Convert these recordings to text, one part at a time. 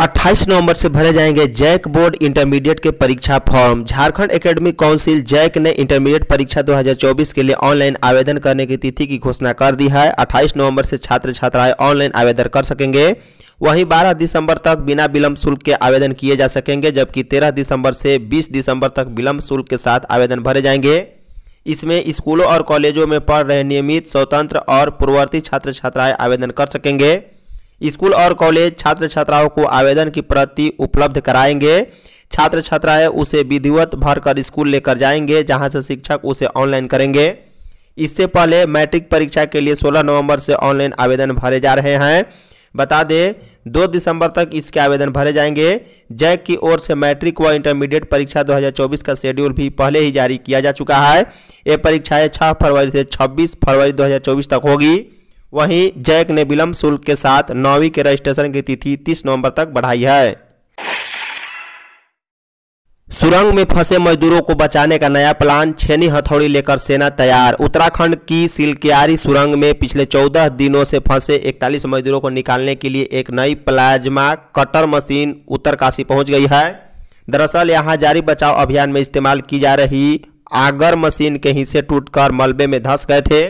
28 नवंबर से भरे जाएंगे जैक बोर्ड इंटरमीडिएट के परीक्षा form Jharkhand academic council JAC ने इंटरमीडिएट परीक्षा 2024 के लिए ऑनलाइन आवेदन करने की तिथि की घोषणा कर दी है 28 नवंबर से छात्र छात्राएं ऑनलाइन आवेदन कर सकेंगे वहीं 12 दिसंबर तक बिना विलंब शुल्क के आवेदन किए जा सकेंगे जबकि तेरह दिसंबर से बीस दिसंबर तक विलंब शुल्क के साथ आवेदन भरे जाएंगे इसमें स्कूलों और कॉलेजों में पढ़ रहे नियमित स्वतंत्र और पूर्ववर्ती छात्र छात्राएं आवेदन कर सकेंगे स्कूल और कॉलेज छात्र छात्राओं को आवेदन की प्रति उपलब्ध कराएंगे छात्र छात्राएं उसे विधिवत भरकर स्कूल लेकर जाएंगे जहां से शिक्षक उसे ऑनलाइन करेंगे इससे पहले मैट्रिक परीक्षा के लिए 16 नवंबर से ऑनलाइन आवेदन भरे जा रहे हैं बता दें दो दिसंबर तक इसके आवेदन भरे जाएंगे जैक की ओर से मैट्रिक व इंटरमीडिएट परीक्षा 2024 का शेड्यूल भी पहले ही जारी किया जा चुका है ये परीक्षाएं छः फरवरी से छब्बीस फरवरी दो तक होगी वहीं जैक ने विलंब शुल्क के साथ नौवीं के रजिस्ट्रेशन की तिथि 30 नवंबर तक बढ़ाई है सुरंग में फंसे मजदूरों को बचाने का नया प्लान छेनी हथौड़ी लेकर सेना तैयार उत्तराखंड की सिलकियारी सुरंग में पिछले 14 दिनों से फंसे 41 मजदूरों को निकालने के लिए एक नई प्लाज्मा कटर मशीन उत्तरकाशी पहुंच गई है दरअसल यहां जारी बचाव अभियान में इस्तेमाल की जा रही आगर मशीन के हिस्से टूटकर मलबे में धंस गए थे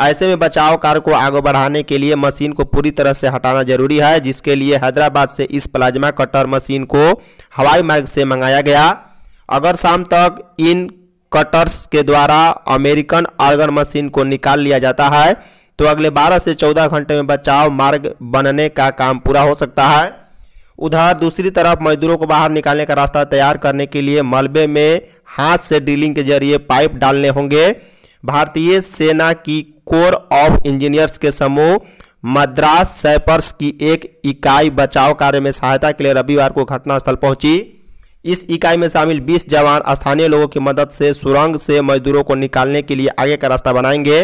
ऐसे में बचाव कार्य को आगे बढ़ाने के लिए मशीन को पूरी तरह से हटाना जरूरी है जिसके लिए हैदराबाद से इस प्लाज्मा कटर मशीन को हवाई मार्ग से मंगाया गया अगर शाम तक इन कटर्स के द्वारा अमेरिकन आर्गन मशीन को निकाल लिया जाता है तो अगले 12 से 14 घंटे में बचाव मार्ग बनने का काम पूरा हो सकता है उधर दूसरी तरफ मजदूरों को बाहर निकालने का रास्ता तैयार करने के लिए मलबे में हाथ से ड्रिलिंग के जरिए पाइप डालने होंगे भारतीय सेना की कोर ऑफ इंजीनियर्स के समूह मद्रास सैपर्स की एक इकाई बचाव कार्य में सहायता के लिए रविवार को घटनास्थल पहुंची इस इकाई में शामिल 20 जवान स्थानीय लोगों की मदद से सुरंग से मजदूरों को निकालने के लिए आगे का रास्ता बनाएंगे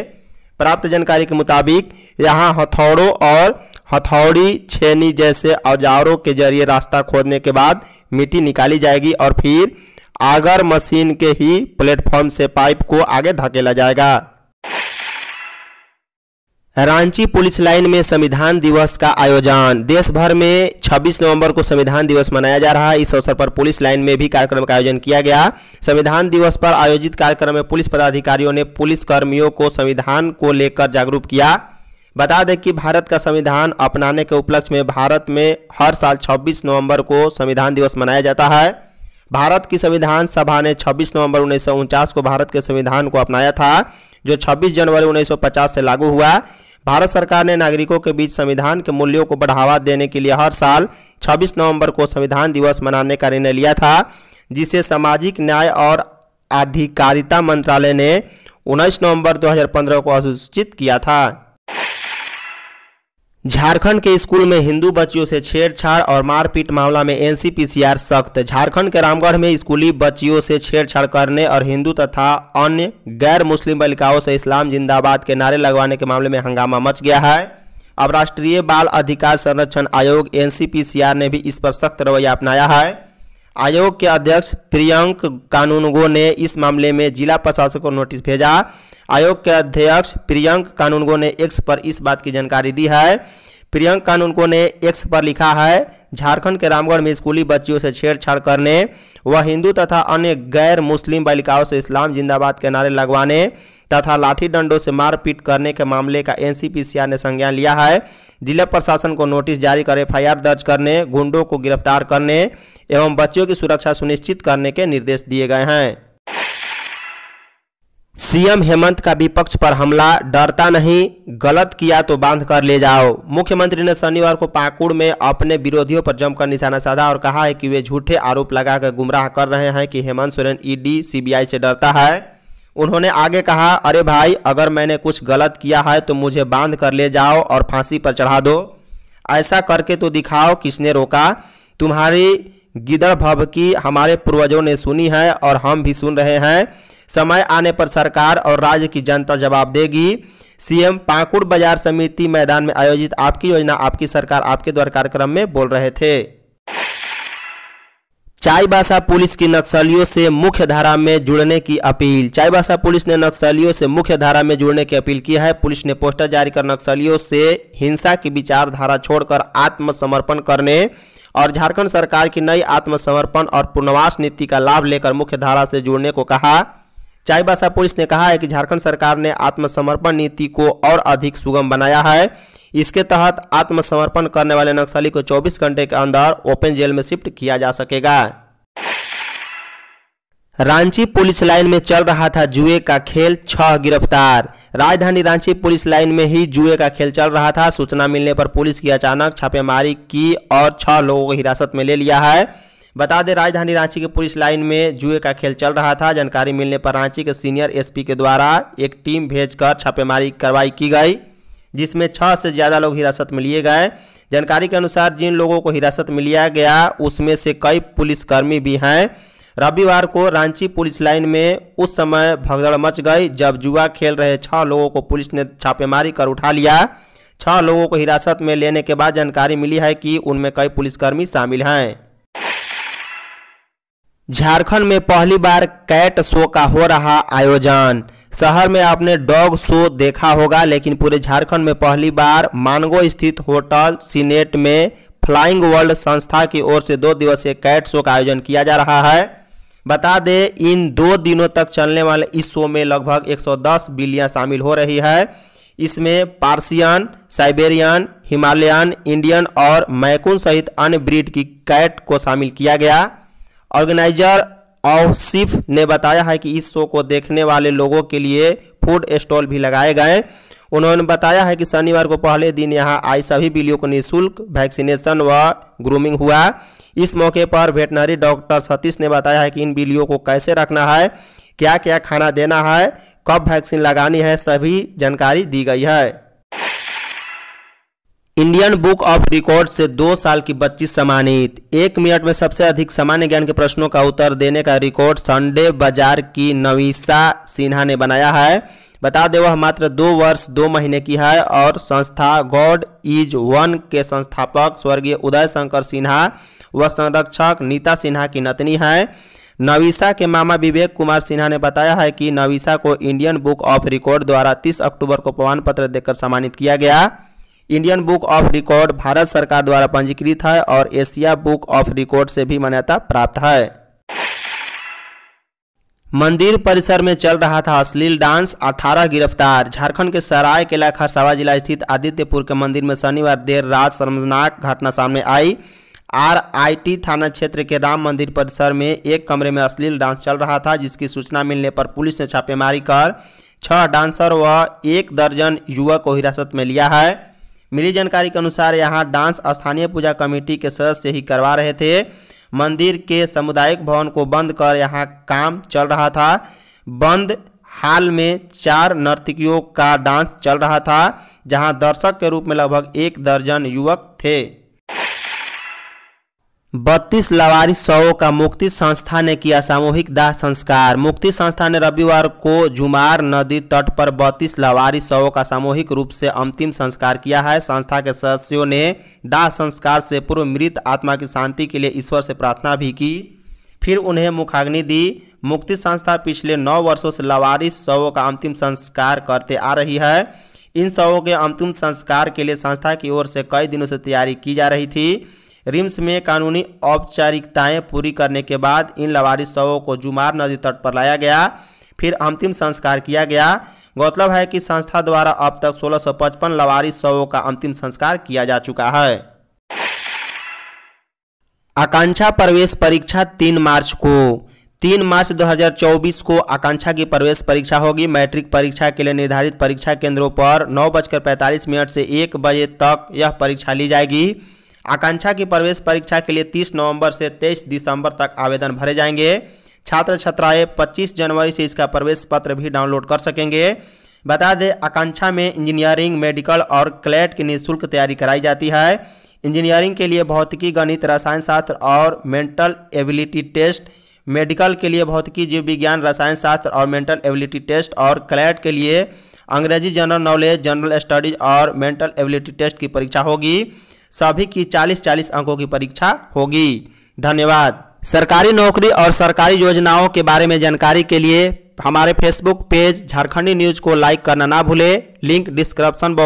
प्राप्त जानकारी के मुताबिक यहाँ हथौड़ों और हथौड़ी छेनी जैसे औजारों के जरिए रास्ता खोदने के बाद मिट्टी निकाली जाएगी और फिर आगर मशीन के ही प्लेटफॉर्म से पाइप को आगे धकेला जाएगा रांची पुलिस लाइन में संविधान दिवस का आयोजन देश भर में 26 नवंबर को संविधान दिवस मनाया जा रहा है इस अवसर पर पुलिस लाइन में भी कार्यक्रम का आयोजन किया गया संविधान दिवस पर आयोजित कार्यक्रम में पुलिस पदाधिकारियों ने पुलिस कर्मियों को संविधान को लेकर जागरूक किया बता दें कि भारत का संविधान अपनाने के उपलक्ष्य में भारत में हर साल छब्बीस नवम्बर को संविधान दिवस मनाया जाता है भारत की संविधान सभा ने 26 नवंबर उन्नीस को भारत के संविधान को अपनाया था जो 26 जनवरी 1950 से लागू हुआ भारत सरकार ने नागरिकों के बीच संविधान के मूल्यों को बढ़ावा देने के लिए हर साल 26 नवंबर को संविधान दिवस मनाने का निर्णय लिया था जिसे सामाजिक न्याय और आधिकारिता मंत्रालय ने उन्नीस नवम्बर दो को अधिसूचित किया था झारखंड के स्कूल में हिंदू बच्चियों से छेड़छाड़ और मारपीट मामला में एनसीपीसीआर सख्त झारखंड के रामगढ़ में स्कूली बच्चियों से छेड़छाड़ करने और हिंदू तथा अन्य गैर मुस्लिम बालिकाओं से इस्लाम जिंदाबाद के नारे लगवाने के मामले में हंगामा मच गया है अब राष्ट्रीय बाल अधिकार संरक्षण आयोग एन ने भी इस पर सख्त रवैया अपनाया है आयोग के अध्यक्ष प्रियंक कानूनगो ने इस मामले में जिला प्रशासन को नोटिस भेजा आयोग के अध्यक्ष प्रियंक कानूनगो ने एक्स पर इस बात की जानकारी दी है प्रियंक कानूनगो ने एक्स पर लिखा है झारखंड के रामगढ़ में स्कूली बच्चियों से छेड़छाड़ करने व हिंदू तथा अन्य गैर मुस्लिम बालिकाओं से इस्लाम जिंदाबाद के नारे लगवाने तथा लाठी डंडों से मारपीट करने के मामले का एनसीपीसीआर ने संज्ञान लिया है जिला प्रशासन को नोटिस जारी कर एफ दर्ज करने गुंडों को गिरफ्तार करने एवं बच्चों की सुरक्षा सुनिश्चित करने के निर्देश दिए गए हैं सीएम हेमंत का विपक्ष पर हमला डरता नहीं गलत किया तो बांध कर ले जाओ मुख्यमंत्री ने शनिवार को पाकुड़ में अपने विरोधियों पर जमकर निशाना साधा और कहा है कि वे झूठे आरोप लगाकर गुमराह कर रहे हैं कि हेमंत सोरेन ईडी सीबीआई से डरता है उन्होंने आगे कहा अरे भाई अगर मैंने कुछ गलत किया है तो मुझे बांध कर ले जाओ और फांसी पर चढ़ा दो ऐसा करके तो दिखाओ किसने रोका तुम्हारी गिदड़ की हमारे पूर्वजों ने सुनी है और हम भी सुन रहे हैं समय आने पर सरकार और राज्य की जनता जवाब देगी सीएम पाकुड़ बाजार समिति मैदान में आयोजित आपकी योजना आपकी सरकार आपके द्वारा कार्यक्रम में बोल रहे थे चाईबासा पुलिस की नक्सलियों से मुख्य धारा में जुड़ने की अपील चाईबासा पुलिस ने नक्सलियों से मुख्य धारा में जुड़ने की अपील की है पुलिस ने पोस्टर जारी कर नक्सलियों से हिंसा की विचारधारा छोड़कर आत्मसमर्पण करने और झारखंड सरकार की नई आत्मसमर्पण और पुनर्वास नीति का लाभ लेकर मुख्य धारा से जुड़ने को कहा चाईबासा पुलिस ने कहा है कि झारखंड सरकार ने आत्मसमर्पण नीति को और अधिक सुगम बनाया है इसके तहत आत्मसमर्पण करने वाले नक्सली को 24 घंटे के अंदर ओपन जेल में शिफ्ट किया जा सकेगा रांची पुलिस लाइन में चल रहा था जुए का खेल छह गिरफ्तार राजधानी रांची पुलिस लाइन में ही जुए का खेल चल रहा था सूचना मिलने पर पुलिस की अचानक छापेमारी की और छह लोगों को हिरासत में ले लिया है बता दें राजधानी रांची के पुलिस लाइन में जुए का खेल चल रहा था जानकारी मिलने पर रांची के सीनियर एसपी के द्वारा एक टीम भेजकर छापेमारी कार्रवाई की गई जिसमें छः से ज़्यादा लोग हिरासत में लिए गए जानकारी के अनुसार जिन लोगों को हिरासत में लिया गया उसमें से कई पुलिसकर्मी भी हैं रविवार को रांची पुलिस लाइन में उस समय भगदड़ मच गई जब जुआ खेल रहे छः लोगों को पुलिस ने छापेमारी कर उठा लिया छः लोगों को हिरासत में लेने के बाद जानकारी मिली है कि उनमें कई पुलिसकर्मी शामिल हैं झारखंड में पहली बार कैट शो का हो रहा आयोजन शहर में आपने डॉग शो देखा होगा लेकिन पूरे झारखंड में पहली बार मानगो स्थित होटल सीनेट में फ्लाइंग वर्ल्ड संस्था की ओर से दो दिवसीय कैट शो का आयोजन किया जा रहा है बता दें इन दो दिनों तक चलने वाले इस शो में लगभग 110 बिल्लियाँ शामिल हो रही है इसमें पार्सियन साइबेरियन हिमालयन इंडियन और मैकून सहित अन्य ब्रीड की कैट को शामिल किया गया ऑर्गेनाइजर औसिफ ने बताया है कि इस शो को देखने वाले लोगों के लिए फूड स्टॉल भी लगाए गए उन्होंने बताया है कि शनिवार को पहले दिन यहां आई सभी बिलियों को निःशुल्क वैक्सीनेशन व ग्रूमिंग हुआ इस मौके पर वेटनरी डॉक्टर सतीश ने बताया है कि इन बिलियों को कैसे रखना है क्या क्या खाना देना है कब वैक्सीन लगानी है सभी जानकारी दी गई है इंडियन बुक ऑफ रिकॉर्ड से दो साल की बच्ची सम्मानित एक मिनट में सबसे अधिक सामान्य ज्ञान के प्रश्नों का उत्तर देने का रिकॉर्ड संडे बाजार की नवीसा सिन्हा ने बनाया है बता दें वह मात्र दो वर्ष दो महीने की है और संस्था गॉड इज वन के संस्थापक स्वर्गीय उदय शंकर सिन्हा व संरक्षक नीता सिन्हा की नतनी है नविशा के मामा विवेक कुमार सिन्हा ने बताया है कि नविशा को इंडियन बुक ऑफ रिकॉर्ड द्वारा 30 अक्टूबर को प्रमाण पत्र देकर सम्मानित किया गया Indian book of record Bharat सरकार द्वारा पंजीकृत है और एशिया बुक ऑफ रिकॉर्ड से भी मान्यता प्राप्त है मंदिर परिसर में चल रहा था अश्लील डांस 18 गिरफ्तार झारखंड के सराय केला खरसावा जिला स्थित आदित्यपुर के मंदिर में शनिवार देर रात शर्मनाक घटना सामने आई आरआईटी थाना क्षेत्र के राम मंदिर परिसर में एक कमरे में अश्लील डांस चल रहा था जिसकी सूचना मिलने पर पुलिस ने छापेमारी कर छह डांसर व एक दर्जन युवक को हिरासत में लिया है मिली जानकारी के अनुसार यहाँ डांस स्थानीय पूजा कमेटी के सदस्य ही करवा रहे थे मंदिर के सामुदायिक भवन को बंद कर यहाँ काम चल रहा था बंद हाल में चार नर्तकियों का डांस चल रहा था जहाँ दर्शक के रूप में लगभग एक दर्जन युवक थे बत्तीस लवारिस शवों का मुक्ति संस्था ने किया सामूहिक दाह संस्कार मुक्ति संस्था ने रविवार को झुमार नदी तट पर बत्तीस लवारिस शवों का सामूहिक रूप से अंतिम संस्कार किया है संस्था के सदस्यों ने दाह संस्कार से पूर्व मृत आत्मा की शांति के लिए ईश्वर से प्रार्थना भी की फिर उन्हें मुखाग्नि दी मुक्ति संस्था पिछले नौ वर्षों से लवारिस शवों का अंतिम संस्कार करते आ रही है इन शवों के अंतिम संस्कार के लिए संस्था की ओर से कई दिनों से तैयारी की जा रही थी रिम्स में कानूनी औपचारिकताएं पूरी करने के बाद इन लवारिस शवों को जुमार नदी तट पर लाया गया फिर अंतिम संस्कार किया गया गौरतलब है कि संस्था द्वारा अब तक 1655 लवारिस शवों का अंतिम संस्कार किया जा चुका है आकांक्षा प्रवेश परीक्षा तीन मार्च को तीन मार्च 2024 को आकांक्षा की प्रवेश परीक्षा होगी मैट्रिक परीक्षा के लिए निर्धारित परीक्षा केंद्रों पर नौ बजकर पैंतालीस मिनट से एक बजे तक यह परीक्षा ली जाएगी आकांक्षा की प्रवेश परीक्षा के लिए 30 नवंबर से 23 दिसंबर तक आवेदन भरे जाएंगे छात्र छात्राएं 25 जनवरी से इसका प्रवेश पत्र भी डाउनलोड कर सकेंगे बता दें आकांक्षा में इंजीनियरिंग मेडिकल और क्लैट की निःशुल्क तैयारी कराई जाती है इंजीनियरिंग के लिए भौतिकी गणित रसायन शास्त्र और मेंटल एबिलिटी टेस्ट मेडिकल के लिए भौतिकी जीव विज्ञान रसायन शास्त्र और मेंटल एबिलिटी टेस्ट और क्लैट के लिए अंग्रेजी जनरल नॉलेज जनरल स्टडीज और मेंटल एबिलिटी टेस्ट की परीक्षा होगी सभी की 40-40 अंकों की परीक्षा होगी धन्यवाद सरकारी नौकरी और सरकारी योजनाओं के बारे में जानकारी के लिए हमारे फेसबुक पेज झारखंडी न्यूज को लाइक करना ना भूले लिंक डिस्क्रिप्शन बॉक्स